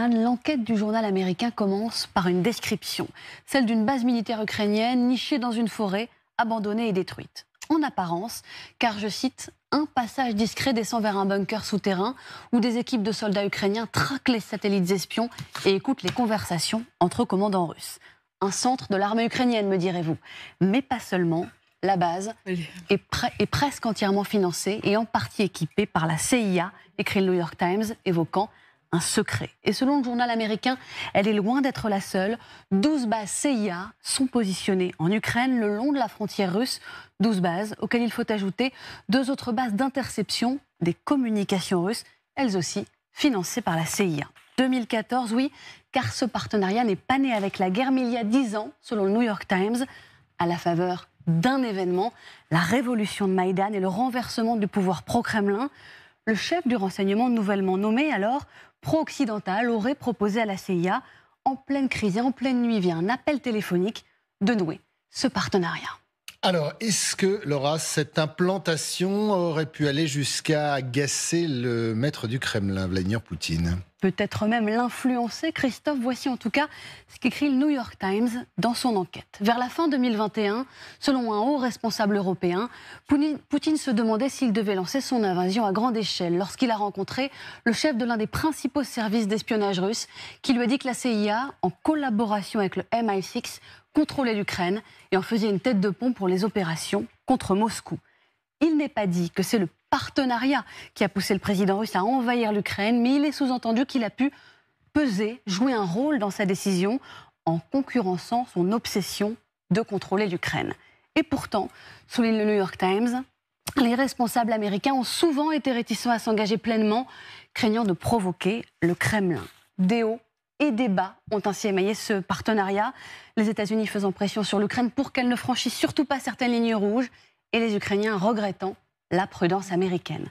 L'enquête du journal américain commence par une description, celle d'une base militaire ukrainienne nichée dans une forêt, abandonnée et détruite. En apparence, car je cite, un passage discret descend vers un bunker souterrain où des équipes de soldats ukrainiens traquent les satellites espions et écoutent les conversations entre commandants russes. Un centre de l'armée ukrainienne, me direz-vous. Mais pas seulement, la base est, presque entièrement financée et en partie équipée par la CIA, écrit le New York Times, évoquant secret. Et selon le journal américain, elle est loin d'être la seule. 12 bases CIA sont positionnées en Ukraine le long de la frontière russe. 12 bases auxquelles il faut ajouter deux autres bases d'interception des communications russes, elles aussi financées par la CIA. 2014, oui, car ce partenariat n'est pas né avec la guerre, mais il y a 10 ans, selon le New York Times, à la faveur d'un événement, la révolution de Maïdan et le renversement du pouvoir pro-Kremlin. Le chef du renseignement nouvellement nommé, alors pro-occidental, aurait proposé à la CIA, en pleine crise et en pleine nuit, via un appel téléphonique, de nouer ce partenariat. Alors, est-ce que, Laura, cette implantation aurait pu aller jusqu'à agacer le maître du Kremlin, Vladimir Poutine peut-être même l'influencer. Christophe, voici en tout cas ce qu'écrit le New York Times dans son enquête. Vers la fin 2021, selon un haut responsable européen, Poutine se demandait s'il devait lancer son invasion à grande échelle lorsqu'il a rencontré le chef de l'un des principaux services d'espionnage russe qui lui a dit que la CIA, en collaboration avec le MI6, contrôlait l'Ukraine et en faisait une tête de pont pour les opérations contre Moscou. Il n'est pas dit que c'est le partenariat qui a poussé le président russe à envahir l'Ukraine, mais il est sous-entendu qu'il a pu peser, jouer un rôle dans sa décision en concurrençant son obsession de contrôler l'Ukraine. Et pourtant, souligne le New York Times, les responsables américains ont souvent été réticents à s'engager pleinement, craignant de provoquer le Kremlin. Des hauts et des bas ont ainsi émaillé ce partenariat, les États-Unis faisant pression sur l'Ukraine pour qu'elle ne franchisse surtout pas certaines lignes rouges et les Ukrainiens regrettant la prudence américaine.